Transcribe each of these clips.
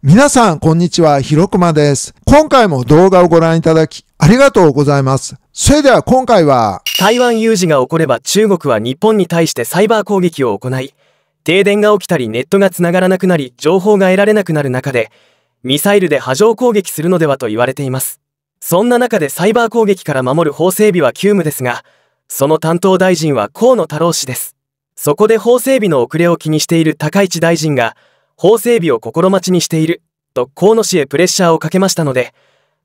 皆さん、こんにちは。ひろくまです。今回も動画をご覧いただき、ありがとうございます。それでは今回は、台湾有事が起これば中国は日本に対してサイバー攻撃を行い、停電が起きたりネットが繋がらなくなり、情報が得られなくなる中で、ミサイルで波状攻撃するのではと言われています。そんな中でサイバー攻撃から守る法整備は急務ですが、その担当大臣は河野太郎氏です。そこで法整備の遅れを気にしている高市大臣が、法整備を心待ちにしていると河野氏へプレッシャーをかけましたので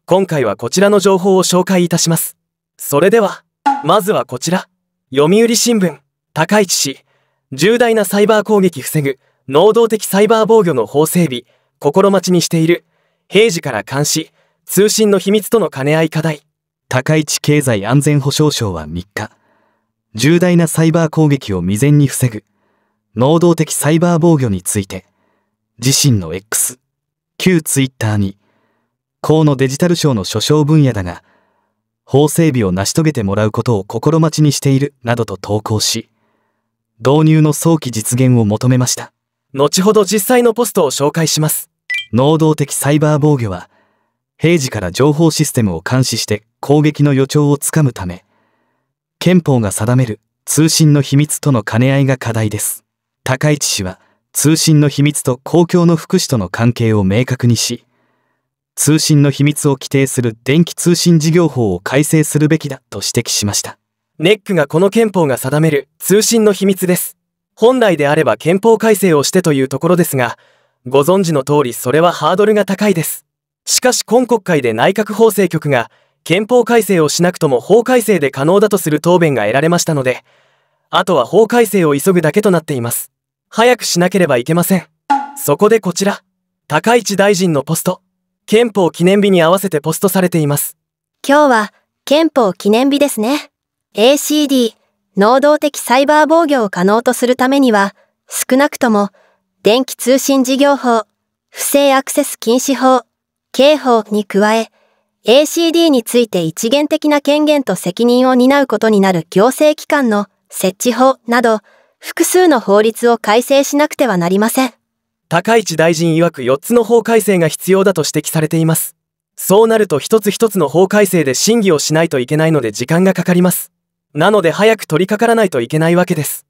今回はこちらの情報を紹介いたしますそれではまずはこちら読売新聞高市氏重大なサイバー攻撃防ぐ能動的サイバー防御の法整備心待ちにしている平時から監視通信の秘密との兼ね合い課題高市経済安全保障省は3日重大なサイバー攻撃を未然に防ぐ能動的サイバー防御について自身の X、旧ツイッターに、河野デジタル省の所掌分野だが、法整備を成し遂げてもらうことを心待ちにしているなどと投稿し、導入の早期実現を求めました。後ほど実際のポストを紹介します。能動的サイバー防御は、平時から情報システムを監視して攻撃の予兆をつかむため、憲法が定める通信の秘密との兼ね合いが課題です。高市氏は、通信の秘密と公共の福祉との関係を明確にし、通信の秘密を規定する電気通信事業法を改正するべきだと指摘しました。ネックがこの憲法が定める通信の秘密です。本来であれば憲法改正をしてというところですが、ご存知の通りそれはハードルが高いです。しかし今国会で内閣法制局が憲法改正をしなくとも法改正で可能だとする答弁が得られましたので、あとは法改正を急ぐだけとなっています。早くしなければいけません。そこでこちら、高市大臣のポスト、憲法記念日に合わせてポストされています。今日は憲法記念日ですね。ACD、能動的サイバー防御を可能とするためには、少なくとも、電気通信事業法、不正アクセス禁止法、刑法に加え、ACD について一元的な権限と責任を担うことになる行政機関の設置法など、複数の法律を改正しなくてはなりません。高市大臣曰く4つの法改正が必要だと指摘されています。そうなると一つ一つの法改正で審議をしないといけないので時間がかかります。なので早く取り掛からないといけないわけです。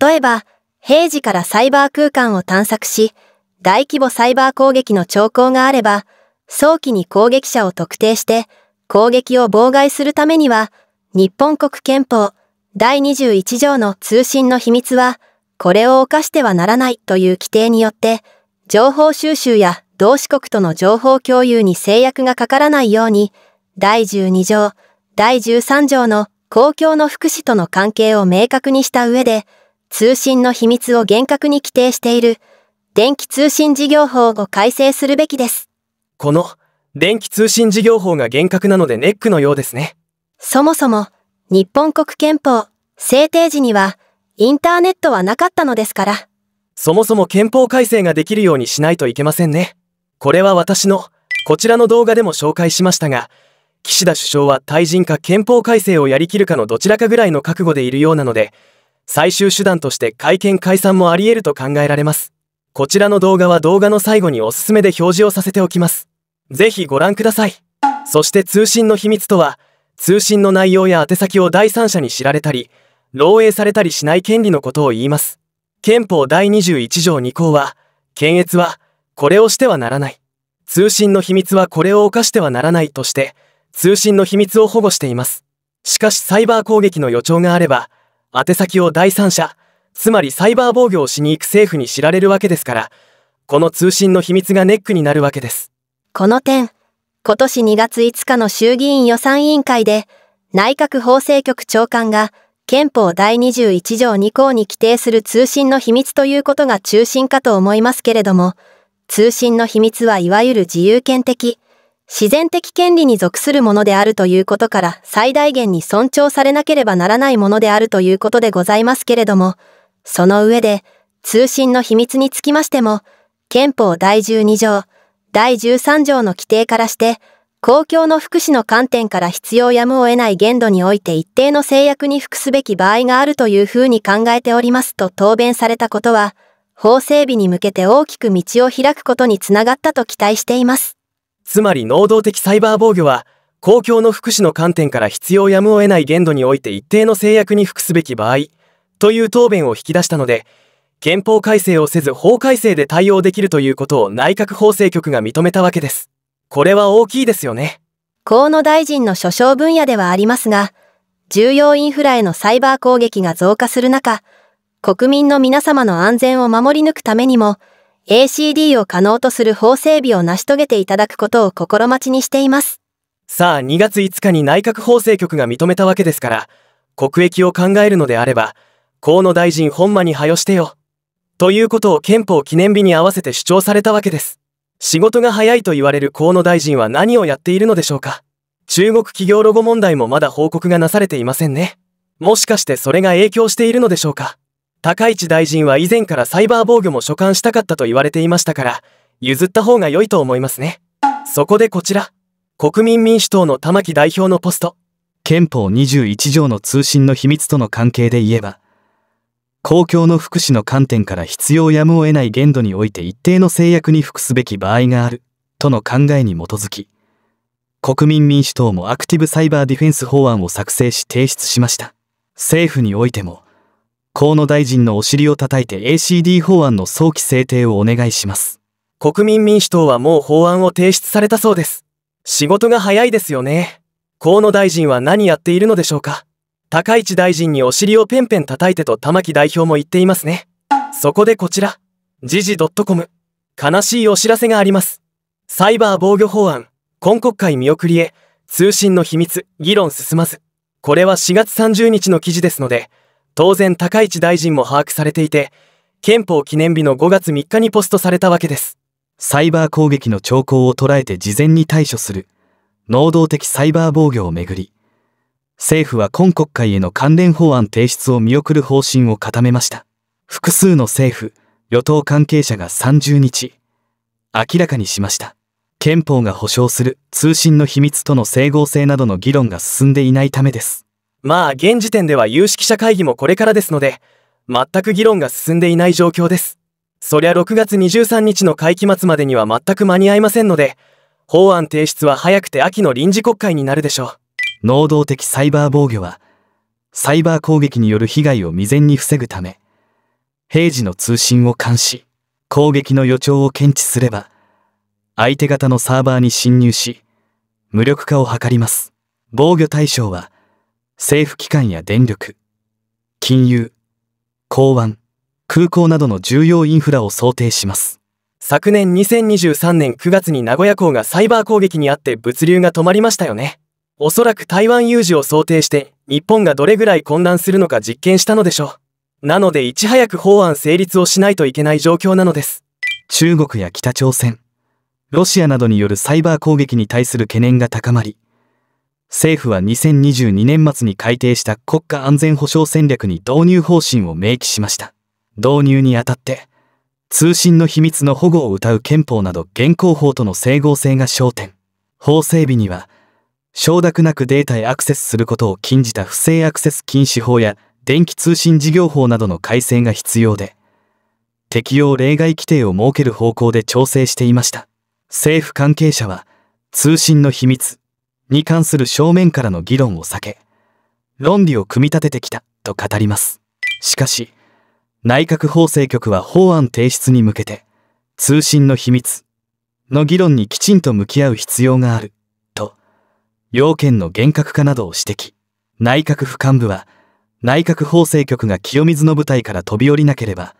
例えば、平時からサイバー空間を探索し、大規模サイバー攻撃の兆候があれば、早期に攻撃者を特定して、攻撃を妨害するためには、日本国憲法第21条の通信の秘密は、これを犯してはならないという規定によって、情報収集や同志国との情報共有に制約がかからないように、第12条、第13条の公共の福祉との関係を明確にした上で、通信の秘密を厳格に規定している、電気通信事業法を改正するべきです。この、電気通信事業法が厳格なのでネックのようですね。そもそも、日本国憲法制定時にはインターネットはなかったのですから。そもそも憲法改正ができるようにしないといけませんね。これは私の、こちらの動画でも紹介しましたが、岸田首相は退陣か憲法改正をやりきるかのどちらかぐらいの覚悟でいるようなので、最終手段として会見解散もあり得ると考えられます。こちらの動画は動画の最後におすすめで表示をさせておきます。ぜひご覧ください。そして通信の秘密とは、通信の内容や宛先を第三者に知られたり、漏洩されたりしない権利のことを言います。憲法第21条2項は、検閲は、これをしてはならない。通信の秘密はこれを犯してはならないとして、通信の秘密を保護しています。しかしサイバー攻撃の予兆があれば、宛先を第三者、つまりサイバー防御をしに行く政府に知られるわけですから、この通信の秘密がネックになるわけです。この点、今年2月5日の衆議院予算委員会で、内閣法制局長官が、憲法第21条2項に規定する通信の秘密ということが中心かと思いますけれども、通信の秘密はいわゆる自由権的、自然的権利に属するものであるということから最大限に尊重されなければならないものであるということでございますけれども、その上で、通信の秘密につきましても、憲法第12条、第13条の規定からして、公共の福祉の観点から必要やむを得ない限度において一定の制約に服すべき場合があるというふうに考えておりますと答弁されたことは、法整備に向けて大きく道を開くことにつながったと期待しています。つまり能動的サイバー防御は、公共の福祉の観点から必要やむを得ない限度において一定の制約に服すべき場合、という答弁を引き出したので、憲法改正をせず法改正で対応できるということを内閣法制局が認めたわけです。これは大きいですよね。河野大臣の所掌分野ではありますが、重要インフラへのサイバー攻撃が増加する中、国民の皆様の安全を守り抜くためにも、ACD を可能とする法整備を成し遂げていただくことを心待ちにしています。さあ、2月5日に内閣法制局が認めたわけですから、国益を考えるのであれば、河野大臣本間にはよしてよ。ということを憲法記念日に合わせて主張されたわけです。仕事が早いと言われる河野大臣は何をやっているのでしょうか中国企業ロゴ問題もまだ報告がなされていませんね。もしかしてそれが影響しているのでしょうか高市大臣は以前からサイバー防御も所管したかったと言われていましたから、譲った方が良いと思いますね。そこでこちら、国民民主党の玉木代表のポスト。憲法21条の通信の秘密との関係で言えば、公共の福祉の観点から必要やむを得ない限度において一定の制約に服すべき場合があるとの考えに基づき国民民主党もアクティブサイバーディフェンス法案を作成し提出しました政府においても河野大臣のお尻を叩いて ACD 法案の早期制定をお願いします国民民主党はもう法案を提出されたそうです仕事が早いですよね河野大臣は何やっているのでしょうか高市大臣にお尻をペンペン叩いてと玉木代表も言っていますねそこでこちら時事 .com 悲しいお知らせがありますサイバー防御法案今国会見送りへ通信の秘密議論進まずこれは4月30日の記事ですので当然高市大臣も把握されていて憲法記念日の5月3日にポストされたわけですサイバー攻撃の兆候を捉えて事前に対処する能動的サイバー防御をめぐり政府は今国会への関連法案提出を見送る方針を固めました。複数の政府、与党関係者が30日、明らかにしました。憲法が保障する通信の秘密との整合性などの議論が進んでいないためです。まあ、現時点では有識者会議もこれからですので、全く議論が進んでいない状況です。そりゃ6月23日の会期末までには全く間に合いませんので、法案提出は早くて秋の臨時国会になるでしょう。能動的サイバー防御は、サイバー攻撃による被害を未然に防ぐため、平時の通信を監視、攻撃の予兆を検知すれば、相手方のサーバーに侵入し、無力化を図ります。防御対象は、政府機関や電力、金融、港湾、空港などの重要インフラを想定します。昨年2023年9月に名古屋港がサイバー攻撃にあって物流が止まりましたよね。おそらく台湾有事を想定して日本がどれぐらい混乱するのか実験したのでしょう。なのでいち早く法案成立をしないといけない状況なのです。中国や北朝鮮、ロシアなどによるサイバー攻撃に対する懸念が高まり、政府は2022年末に改定した国家安全保障戦略に導入方針を明記しました。導入にあたって、通信の秘密の保護を謳う憲法など現行法との整合性が焦点。法整備には、承諾なくデータへアクセスすることを禁じた不正アクセス禁止法や電気通信事業法などの改正が必要で、適用例外規定を設ける方向で調整していました。政府関係者は、通信の秘密に関する正面からの議論を避け、論理を組み立ててきたと語ります。しかし、内閣法制局は法案提出に向けて、通信の秘密の議論にきちんと向き合う必要がある要件の厳格化などを指摘。内閣府幹部は、内閣法制局が清水の部隊から飛び降りなければ、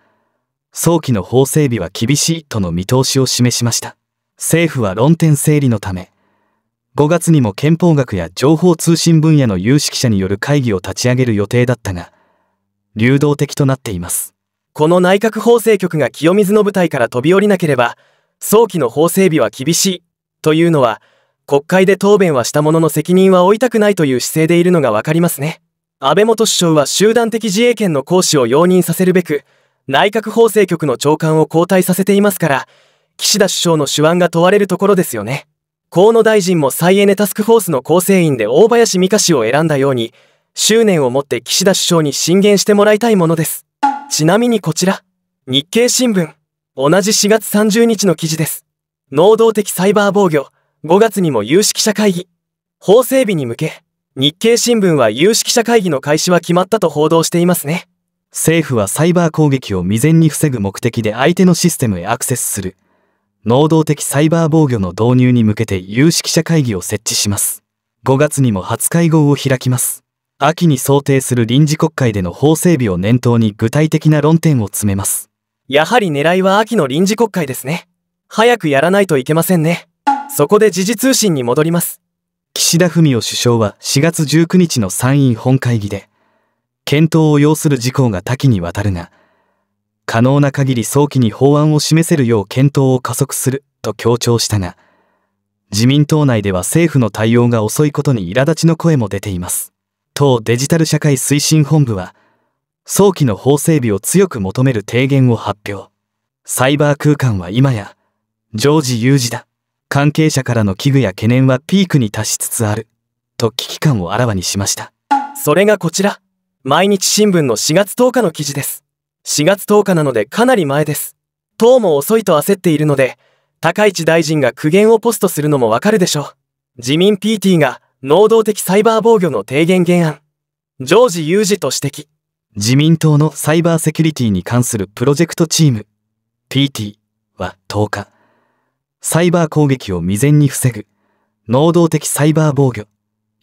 早期の法整備は厳しいとの見通しを示しました。政府は論点整理のため、5月にも憲法学や情報通信分野の有識者による会議を立ち上げる予定だったが、流動的となっています。この内閣法制局が清水の部隊から飛び降りなければ、早期の法整備は厳しいというのは、国会で答弁はしたものの責任は負いたくないという姿勢でいるのがわかりますね。安倍元首相は集団的自衛権の行使を容認させるべく、内閣法制局の長官を交代させていますから、岸田首相の手腕が問われるところですよね。河野大臣も再エネタスクフォースの構成員で大林美香氏を選んだように、執念を持って岸田首相に進言してもらいたいものです。ちなみにこちら、日経新聞、同じ4月30日の記事です。能動的サイバー防御、5月にも有識者会議、法整備に向け、日経新聞は有識者会議の開始は決まったと報道していますね。政府はサイバー攻撃を未然に防ぐ目的で相手のシステムへアクセスする、能動的サイバー防御の導入に向けて有識者会議を設置します。5月にも初会合を開きます。秋に想定する臨時国会での法整備を念頭に具体的な論点を詰めます。やはり狙いは秋の臨時国会ですね。早くやらないといけませんね。そこで時事通信に戻ります岸田文雄首相は4月19日の参院本会議で検討を要する事項が多岐にわたるが可能な限り早期に法案を示せるよう検討を加速すると強調したが自民党内では政府の対応が遅いことに苛立ちの声も出ています党デジタル社会推進本部は早期の法整備を強く求める提言を発表サイバー空間は今や常時有事だ関係者からの危惧や懸念はピークに達しつつあると危機感をあらわにしましたそれがこちら毎日新聞の4月10日の記事です4月10日なのでかなり前です党も遅いと焦っているので高市大臣が苦言をポストするのもわかるでしょう自民 PT が能動的サイバー防御の提言原案常時有事と指摘自民党のサイバーセキュリティに関するプロジェクトチーム PT は10日サイバー攻撃を未然に防ぐ、能動的サイバー防御、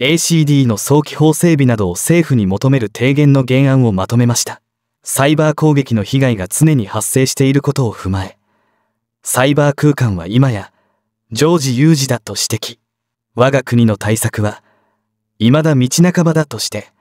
ACD の早期法整備などを政府に求める提言の原案をまとめました。サイバー攻撃の被害が常に発生していることを踏まえ、サイバー空間は今や常時有事だと指摘。我が国の対策は、未だ道半ばだとして、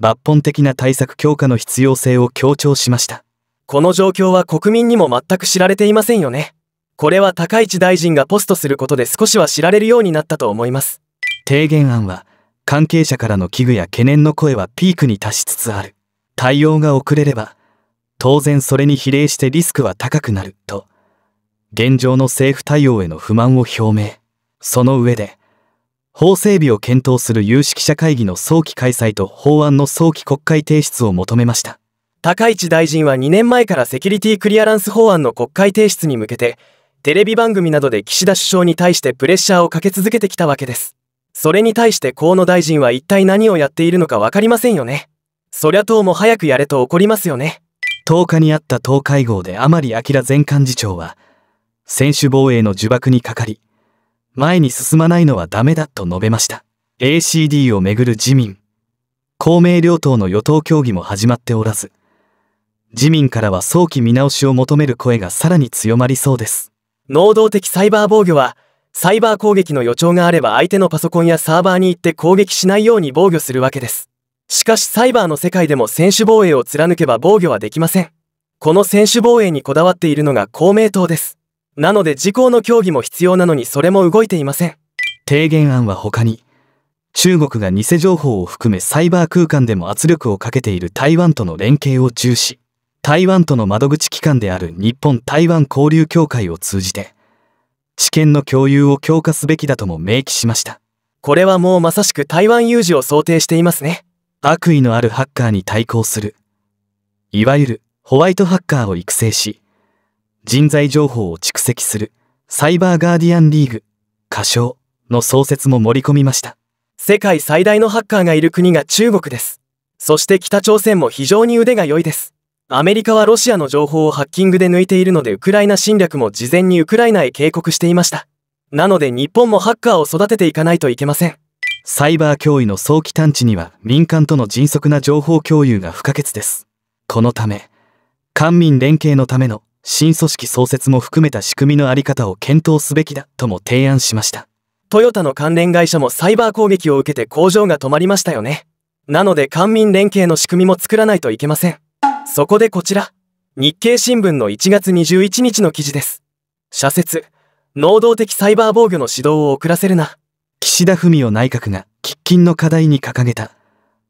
抜本的な対策強化の必要性を強調しました。この状況は国民にも全く知られていませんよね。これは高市大臣がポストすることで少しは知られるようになったと思います提言案は関係者からの危惧や懸念の声はピークに達しつつある対応が遅れれば当然それに比例してリスクは高くなると現状の政府対応への不満を表明その上で法整備を検討する有識者会議の早期開催と法案の早期国会提出を求めました高市大臣は2年前からセキュリティクリアランス法案の国会提出に向けてテレビ番組などで岸田首相に対してプレッシャーをかけ続けてきたわけです。それに対して河野大臣は一体何をやっているのか分かりませんよね。そりゃ党も早くやれと怒りますよね。10日にあった党会合で甘利明前幹事長は、専守防衛の呪縛にかかり、前に進まないのはダメだと述べました。ACD をめぐる自民、公明両党の与党協議も始まっておらず、自民からは早期見直しを求める声がさらに強まりそうです。能動的サイバー防御は、サイバー攻撃の予兆があれば相手のパソコンやサーバーに行って攻撃しないように防御するわけです。しかしサイバーの世界でも選手防衛を貫けば防御はできません。この選手防衛にこだわっているのが公明党です。なので時効の協議も必要なのにそれも動いていません。提言案は他に、中国が偽情報を含めサイバー空間でも圧力をかけている台湾との連携を重視。台湾との窓口機関である日本台湾交流協会を通じて、知見の共有を強化すべきだとも明記しました。これはもうまさしく台湾有事を想定していますね。悪意のあるハッカーに対抗する。いわゆるホワイトハッカーを育成し、人材情報を蓄積するサイバーガーディアンリーグ、仮称の創設も盛り込みました。世界最大のハッカーがいる国が中国です。そして北朝鮮も非常に腕が良いです。アメリカはロシアの情報をハッキングで抜いているのでウクライナ侵略も事前にウクライナへ警告していました。なので日本もハッカーを育てていかないといけません。サイバー脅威の早期探知には民間との迅速な情報共有が不可欠です。このため、官民連携のための新組織創設も含めた仕組みのあり方を検討すべきだとも提案しました。トヨタの関連会社もサイバー攻撃を受けて工場が止まりましたよね。なので官民連携の仕組みも作らないといけません。そこでこちら、日経新聞の1月21日の記事です。社説、能動的サイバー防御の指導を遅らせるな。岸田文雄内閣が喫緊の課題に掲げた、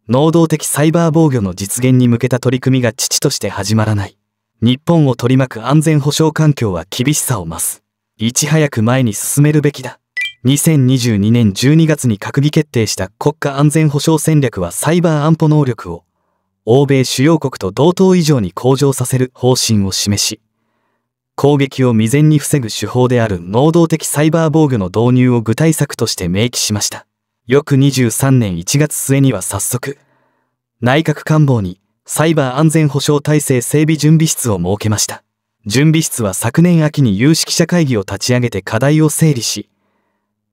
能動的サイバー防御の実現に向けた取り組みが父として始まらない。日本を取り巻く安全保障環境は厳しさを増す。いち早く前に進めるべきだ。2022年12月に閣議決定した国家安全保障戦略はサイバー安保能力を欧米主要国と同等以上に向上させる方針を示し、攻撃を未然に防ぐ手法である能動的サイバー防御の導入を具体策として明記しました。翌23年1月末には早速、内閣官房にサイバー安全保障体制整備準備室を設けました。準備室は昨年秋に有識者会議を立ち上げて課題を整理し、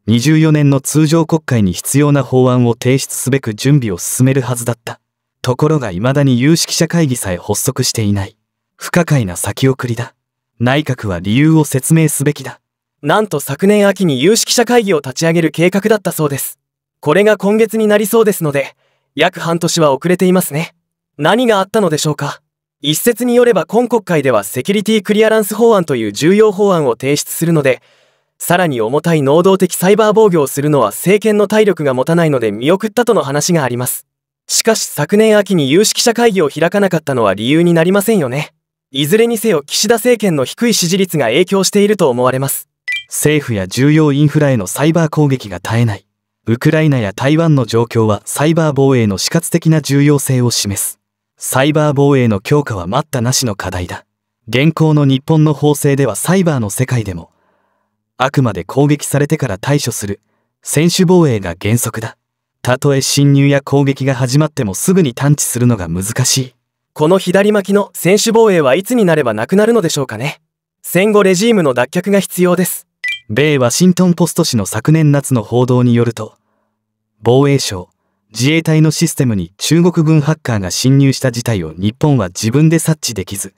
24年の通常国会に必要な法案を提出すべく準備を進めるはずだった。ところが未だに有識者会議さえ発足していない。不可解な先送りだ。内閣は理由を説明すべきだ。なんと昨年秋に有識者会議を立ち上げる計画だったそうです。これが今月になりそうですので、約半年は遅れていますね。何があったのでしょうか一説によれば今国会ではセキュリティクリアランス法案という重要法案を提出するので、さらに重たい能動的サイバー防御をするのは政権の体力が持たないので見送ったとの話があります。しかし昨年秋に有識者会議を開かなかったのは理由になりませんよね。いずれにせよ岸田政権の低い支持率が影響していると思われます。政府や重要インフラへのサイバー攻撃が絶えない。ウクライナや台湾の状況はサイバー防衛の死活的な重要性を示す。サイバー防衛の強化は待ったなしの課題だ。現行の日本の法制ではサイバーの世界でも、あくまで攻撃されてから対処する、専守防衛が原則だ。たとえ侵入や攻撃が始まってもすぐに探知するのが難しい。この左巻きの選手防衛はいつになればなくなるのでしょうかね。戦後レジームの脱却が必要です。米ワシントンポスト紙の昨年夏の報道によると、防衛省、自衛隊のシステムに中国軍ハッカーが侵入した事態を日本は自分で察知できず、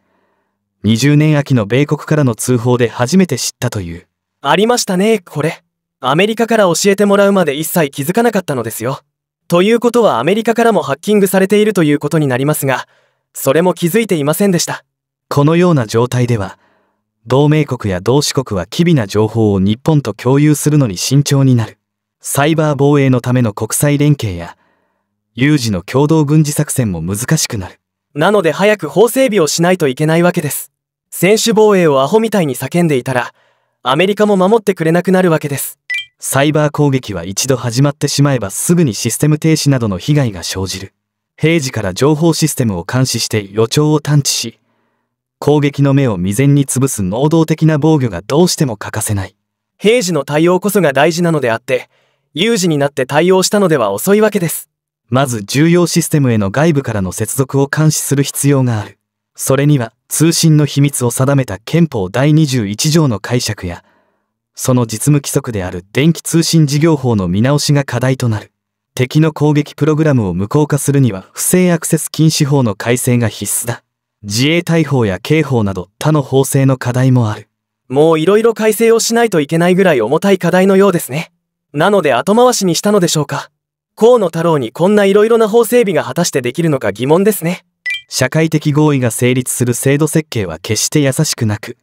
20年秋の米国からの通報で初めて知ったという。ありましたね、これ。アメリカから教えてもらうまで一切気づかなかったのですよ。ということはアメリカからもハッキングされているということになりますが、それも気づいていませんでした。このような状態では、同盟国や同志国は機微な情報を日本と共有するのに慎重になる。サイバー防衛のための国際連携や、有事の共同軍事作戦も難しくなる。なので早く法整備をしないといけないわけです。選手防衛をアホみたいに叫んでいたら、アメリカも守ってくれなくなるわけです。サイバー攻撃は一度始まってしまえばすぐにシステム停止などの被害が生じる。平時から情報システムを監視して予兆を探知し、攻撃の目を未然に潰す能動的な防御がどうしても欠かせない。平時の対応こそが大事なのであって、有事になって対応したのでは遅いわけです。まず重要システムへの外部からの接続を監視する必要がある。それには通信の秘密を定めた憲法第21条の解釈や、その実務規則である電気通信事業法の見直しが課題となる。敵の攻撃プログラムを無効化するには不正アクセス禁止法の改正が必須だ。自衛隊法や刑法など他の法制の課題もある。もういろいろ改正をしないといけないぐらい重たい課題のようですね。なので後回しにしたのでしょうか。河野太郎にこんないろいろな法整備が果たしてできるのか疑問ですね。社会的合意が成立する制度設計は決して優しくなく、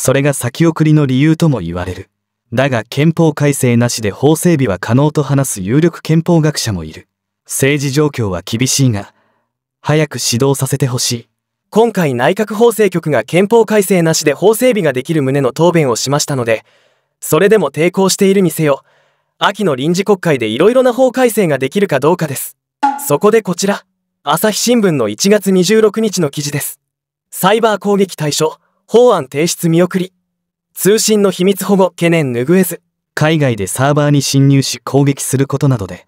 それが先送りの理由とも言われる。だが憲法改正なしで法整備は可能と話す有力憲法学者もいる。政治状況は厳しいが、早く指導させてほしい。今回内閣法制局が憲法改正なしで法整備ができる旨の答弁をしましたので、それでも抵抗しているにせよ、秋の臨時国会でいろいろな法改正ができるかどうかです。そこでこちら、朝日新聞の1月26日の記事です。サイバー攻撃対象。法案提出見送り。通信の秘密保護懸念拭えず。海外でサーバーに侵入し攻撃することなどで、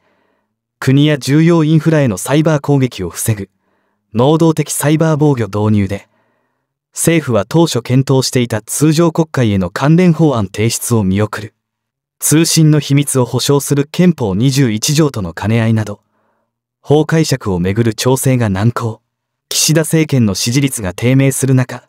国や重要インフラへのサイバー攻撃を防ぐ、能動的サイバー防御導入で、政府は当初検討していた通常国会への関連法案提出を見送る。通信の秘密を保障する憲法21条との兼ね合いなど、法解釈をめぐる調整が難航。岸田政権の支持率が低迷する中、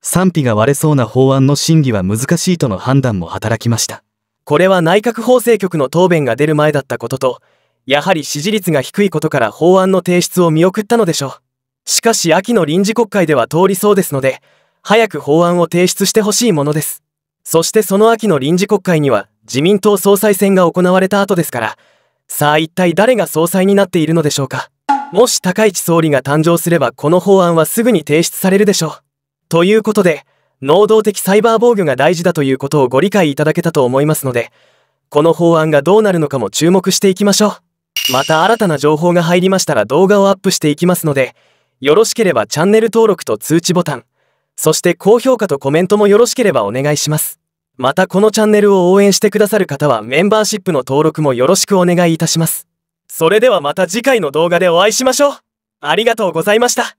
賛否が割れそうな法案の審議は難しいとの判断も働きましたこれは内閣法制局の答弁が出る前だったこととやはり支持率が低いことから法案の提出を見送ったのでしょうしかし秋の臨時国会では通りそうですので早く法案を提出してほしいものですそしてその秋の臨時国会には自民党総裁選が行われた後ですからさあ一体誰が総裁になっているのでしょうかもし高市総理が誕生すればこの法案はすぐに提出されるでしょうということで、能動的サイバー防御が大事だということをご理解いただけたと思いますので、この法案がどうなるのかも注目していきましょう。また新たな情報が入りましたら動画をアップしていきますので、よろしければチャンネル登録と通知ボタン、そして高評価とコメントもよろしければお願いします。またこのチャンネルを応援してくださる方はメンバーシップの登録もよろしくお願いいたします。それではまた次回の動画でお会いしましょう。ありがとうございました。